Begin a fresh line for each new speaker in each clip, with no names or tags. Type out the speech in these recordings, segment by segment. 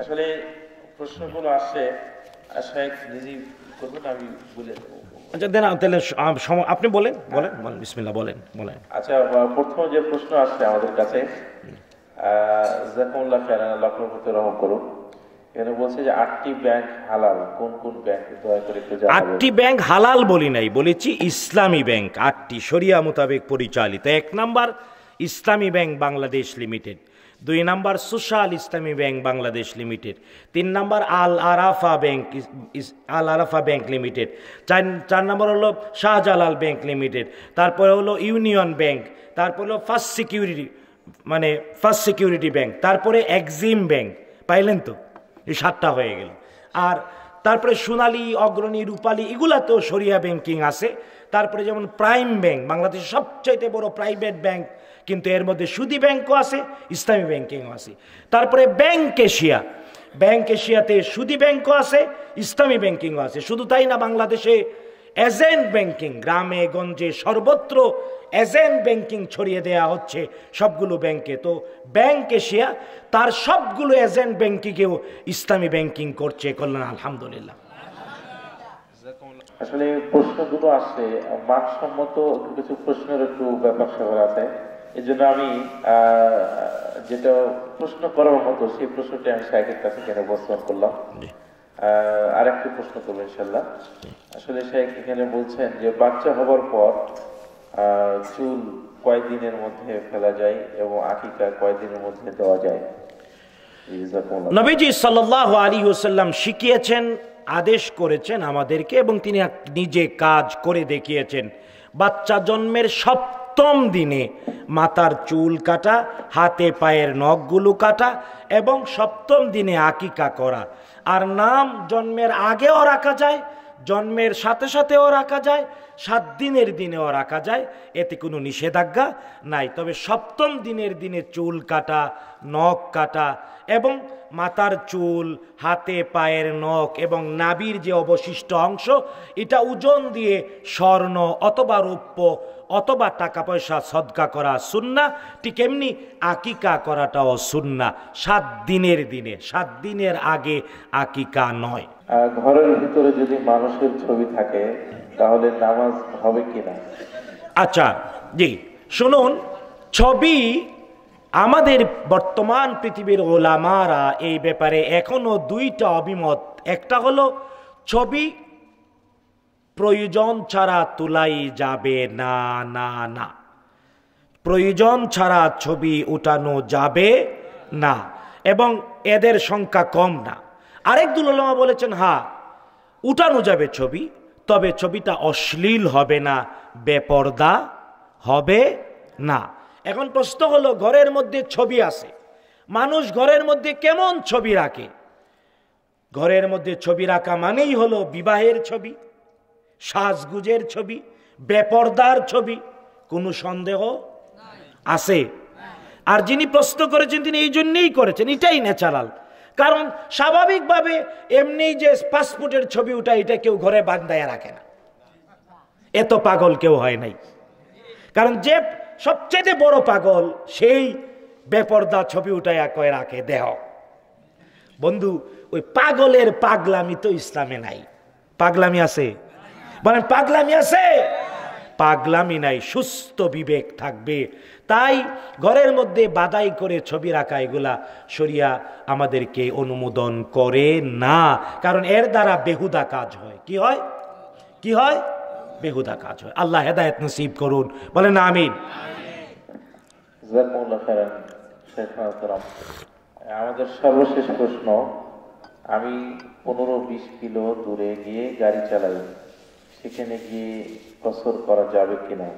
আসলে প্রশ্নগুলো আসছে আমি বলে
আচ্ছা দেন আপনি বলেন বলেন বলেন বিসমিল্লা বলেন বলেন
আচ্ছা প্রথম যে প্রশ্ন আসছে আমাদের কাছে জাকুল্লাহ খেয়ালান রহম করুন এখানে বলছে যে আটটি ব্যাংক হালাল কোন কোন ব্যাংক করে আটটি
ব্যাংক হালাল বলি নাই বলেছি ইসলামী ব্যাংক আটটি শরিয়া মোতাবেক পরিচালিত এক number Islami bank Bangladesh limited দুই number social Islami bank Bangladesh limited তিন number Al Arafah bank Al Arafah bank limited চার চার নম্বর হলো শাহজালাল ব্যাংক লিমিটেড তারপরে হলো ইউনিয়ন ব্যাংক তারপরে হলো ফার্স্ট সিকিউরিটি মানে ফার্স্ট সিকিউরিটি ব্যাংক তারপরে এক্সিম ব্যাংক পাইলেন তো এই সাতটা হয়ে গেল আর তারপরে সোনালি অগ্রণী রূপালী তো সরিয়া ব্যাংকিং আছে তারপরে যেমন প্রাইম ব্যাংক বাংলাদেশের সবচাইতে বড় প্রাইভেট ব্যাংক কিন্তু এর মধ্যে সুদি ব্যাংকও আছে ইসলামী ব্যাংকিংও আছে তারপরে ব্যাংক এশিয়া ব্যাংক এশিয়াতে সুদি ব্যাংকও আছে ইসলামী ব্যাংকিংও আছে শুধু তাই না বাংলাদেশে এজেন্ট ব্যাংকিং গ্রামে গঞ্জে সর্বত্র এজেন্ট ব্যাংকিং ছড়িয়ে দেয়া হচ্ছে সবগুলো ব্যাংকে তো ব্যাংক এশিয়া তার সবগুলো এজেন্ট ব্যাংকিংকেও ইসলামী ব্যাংকিং করছে করলেন আলহামদুলিল্লাহ
আসলে প্রশ্ন দুটো আসছে মানসম্মত কিছু প্রশ্নের একটু ব্যাপার স্যাপার আছে এই জন্য আমি যেটা প্রশ্ন করার মতো সেই প্রশ্নটি আমি শাহের কাছে কেন উপস্থাপন করলাম আর একটি প্রশ্ন করবো ইনশাল্লাহ আসলে সাহেব এখানে বলছেন যে বাচ্চা হবার পর চুল কয়দিনের মধ্যে ফেলা যায় এবং আকিকা কয়দিনের মধ্যে দেওয়া যায় নবীজি
সাল্লাহ আলী ওসাল্লাম শিখিয়েছেন আদেশ করেছেন আমাদেরকে এবং তিনি নিজে কাজ করে দেখিয়েছেন বাচ্চা জন্মের সপ্তম দিনে মাতার চুল কাটা হাতে পায়ের নখগুলো কাটা এবং সপ্তম দিনে আকিকা করা আর নাম জন্মের আগেও রাখা যায় জন্মের সাথে সাথেও রাখা যায় সাত দিনের দিনেও রাখা যায় এতে কোনো নিষেধাজ্ঞা নাই তবে সপ্তম দিনের দিনে চুল কাটা নখ কাটা এবং মাথার চুল হাতে পায়ের নখ এবং নাবির যে অবশিষ্ট অংশ এটা ওজন দিয়ে স্বর্ণ অথবা রৌপ্য অথবা টাকা পয়সা সদকা করা সুন্না ঠিক এমনি আকিকা করাটাও সুন্না সাত দিনের দিনে সাত দিনের আগে আকিকা নয়
ঘরের ভিতরে যদি মানুষের ছবি থাকে তাহলে নামাজ হবে কিনা
আচ্ছা জি শুনুন ছবি আমাদের বর্তমান পৃথিবীর ওলামারা এই ব্যাপারে এখনো দুইটা অভিমত একটা হলো ছবি প্রয়োজন ছাড়া তোলাই যাবে না না না প্রয়োজন ছাড়া ছবি উঠানো যাবে না এবং এদের সংখ্যা কম না আরেক দুলমা বলেছেন হা হ্যাঁ, উঠানো যাবে ছবি তবে ছবিটা অশ্লীল হবে না বেপর্দা হবে না এখন প্রশ্ন হলো ঘরের মধ্যে ছবি আছে মানুষ ঘরের মধ্যে কেমন ছবি রাখে ঘরের মধ্যে ছবি রাখা মানেই হলো বিবাহের ছবি সাজগুজের ছবি বেপর্দার ছবি কোনো সন্দেহ আছে আর যিনি প্রশ্ন করেছেন তিনি এই জন্যেই করেছেন এটাই ন্যাচারাল কারণ স্বাভাবিকভাবে এমনি যে পাসপোর্টের ছবি উঠা এটা কেউ ঘরে বান্ধায় রাখে না এত পাগল কেউ হয় নাই কারণ যে সবচেয়ে বড় পাগল সেই বেপর্দা ছবি উঠাইয়া কয় রাখে দেহ বন্ধু ওই পাগলের পাগলামি তো ইসলামে নাই পাগলামি আছে বলেন পাগলামি আছে পাগলামি নাই সুস্থ বিবেক থাকবে তাই ঘরের মধ্যে বাদাই করে ছবি রাখা এগুলা সরিয়া আমাদেরকে অনুমোদন করে না কারণ এর দ্বারা বেহুদা কাজ হয় কি হয় কি হয় বেহুদা কাজ হয় আল্লাহ হেদায়ত নসিব করুন বলেন আমিন
আমাদের সর্বশেষ প্রশ্ন আমি পনেরো বিশ কিলো দূরে গিয়ে গাড়ি চালাই সেখানে গিয়ে কসর করা যাবে কিনা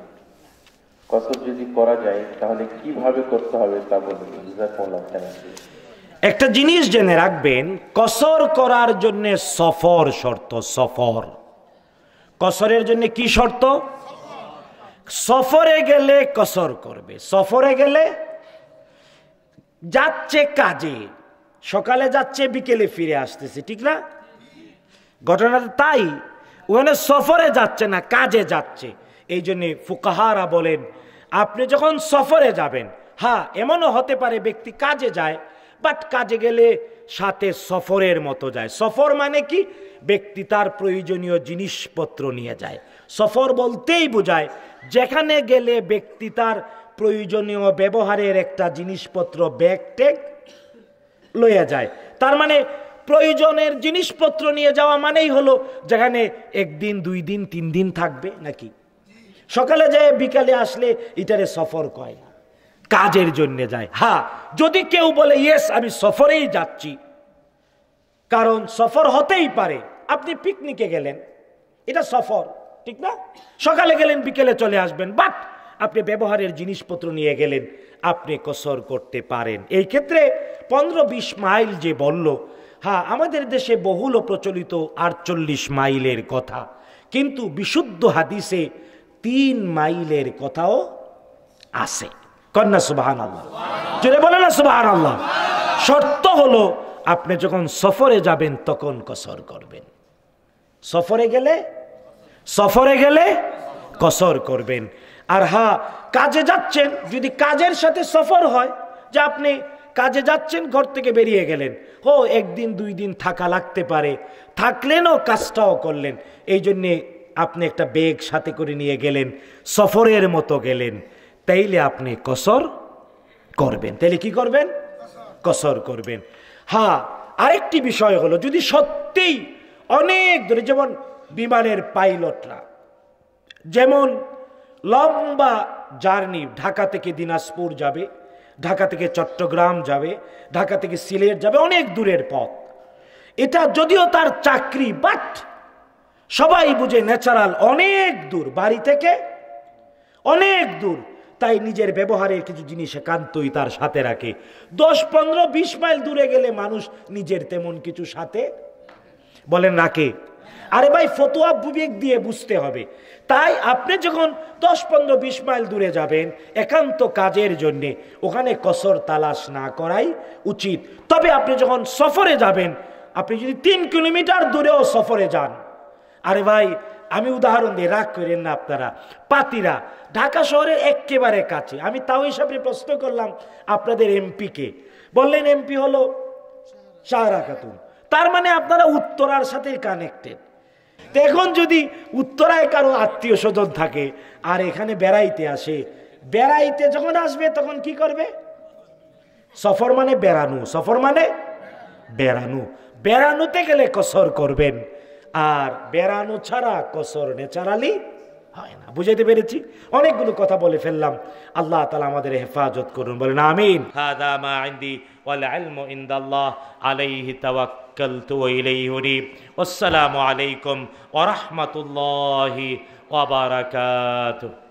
কসর যদি করা যায় তাহলে কিভাবে করতে হবে তা বলবেন
একটা জিনিস জেনে রাখবেন কসর করার জন্য সফর শর্ত সফর কসরের জন্য কি শর্ত সফরে গেলে কসর করবে সফরে গেলে যাচ্ছে কাজে সকালে যাচ্ছে বিকেলে ফিরে আসতেছে ঠিক না ঘটনাটা তাই ওখানে সফরে যাচ্ছে না কাজে যাচ্ছে এই জন্যে ফুকাহারা বলেন আপনি যখন সফরে যাবেন হ্যাঁ এমনও হতে পারে ব্যক্তি কাজে যায় বাট কাজে গেলে সাথে সফরের মতো যায় সফর মানে কি ব্যক্তি তার প্রয়োজনীয় জিনিসপত্র নিয়ে যায় সফর বলতেই বোঝায় যেখানে গেলে ব্যক্তি তার প্রয়োজনীয় ব্যবহারের একটা জিনিসপত্র ব্যাগ ট্যাগ লইয়া যায় তার মানে প্রয়োজনের জিনিসপত্র নিয়ে যাওয়া মানেই হলো যেখানে একদিন দুই দিন তিন দিন থাকবে নাকি সকালে যায় বিকালে আসলে এটারে সফর কয় না কাজের জন্য যায় হ্যাঁ যদি কেউ বলে ইয়েস আমি সফরেই যাচ্ছি কারণ সফর হতেই পারে আপনি পিকনিকে গেলেন এটা সফর ঠিক না সকালে গেলেন বিকেলে চলে আসবেন বাট আপনি ব্যবহারের জিনিসপত্র নিয়ে গেলেন আপনি কসর করতে পারেন এই ক্ষেত্রে পনেরো বিশ মাইল যে বলল হ্যাঁ আমাদের দেশে বহুল প্রচলিত আটচল্লিশ মাইলের কথা কিন্তু বিশুদ্ধ হাদিসে তিন মাইলের কথাও আছে কন্যা সুবাহান আল্লাহ জোরে বলে না সুবাহান আল্লাহ শর্ত হলো আপনি যখন সফরে যাবেন তখন কসর করবেন সফরে গেলে সফরে গেলে কসর করবেন আর হা হ্যাঁ, কাজে যাচ্ছেন যদি কাজের সাথে সফর হয় যে আপনি কাজে যাচ্ছেন ঘর থেকে বেরিয়ে গেলেন ও একদিন দুই দিন থাকা লাগতে পারে থাকলেনও কাজটাও করলেন এই জন্যে আপনি একটা বেগ সাথে করে নিয়ে গেলেন সফরের মতো গেলেন তাইলে আপনি কসর করবেন তাইলে কি করবেন কসর করবেন হ্যাঁ আরেকটি বিষয় হলো যদি সত্যিই অনেক দূরে যেমন বিমানের পাইলটরা যেমন লম্বা জার্নি ঢাকা থেকে দিনাজপুর যাবে ঢাকা থেকে চট্টগ্রাম যাবে ঢাকা থেকে সিলেট যাবে অনেক দূরের পথ এটা যদিও তার চাকরি বাট সবাই বুঝে ন্যাচারাল অনেক দূর বাড়ি থেকে অনেক দূর তাই নিজের ব্যবহারের কিছু জিনিস একান্তই তার সাথে রাখে দশ পনেরো বিশ মাইল দূরে গেলে মানুষ নিজের তেমন কিছু সাথে বলেন রাখে আরে ভাই ফতোয়া বিবেক দিয়ে বুঝতে হবে তাই আপনি যখন দশ পনেরো বিশ মাইল দূরে যাবেন একান্ত কাজের জন্যে ওখানে কসর তালাশ না করাই উচিত তবে আপনি যখন সফরে যাবেন আপনি যদি তিন কিলোমিটার দূরেও সফরে যান আরে ভাই আমি উদাহরণ দিয়ে রাগ করেন না আপনারা পাতিরা ঢাকা শহরের একেবারে কাছে আমি তাও হিসাবে প্রশ্ন করলাম আপনাদের এমপিকে বললেন এমপি হলো সাহারা খাতুন তার মানে আপনারা উত্তরার সাথে কানেক্টেড এখন যদি উত্তরায় কারো আত্মীয় স্বজন থাকে আর এখানে বেড়াইতে আসে বেড়াইতে যখন আসবে তখন কি করবে সফর মানে বেড়ানো সফর মানে বেড়ানো বেড়ানোতে গেলে কসর করবেন আর বেড়ানো ছাড়া কসর নেচারালি হয় না বুঝাইতে পেরেছি অনেকগুলো কথা বলে ফেললাম আল্লাহ তালা আমাদের হেফাজত করুন বলেন আমিন আলাইহি আসসালামু আলাইকুম ওরহমতুল্লাহি
ওবরাকাতুহ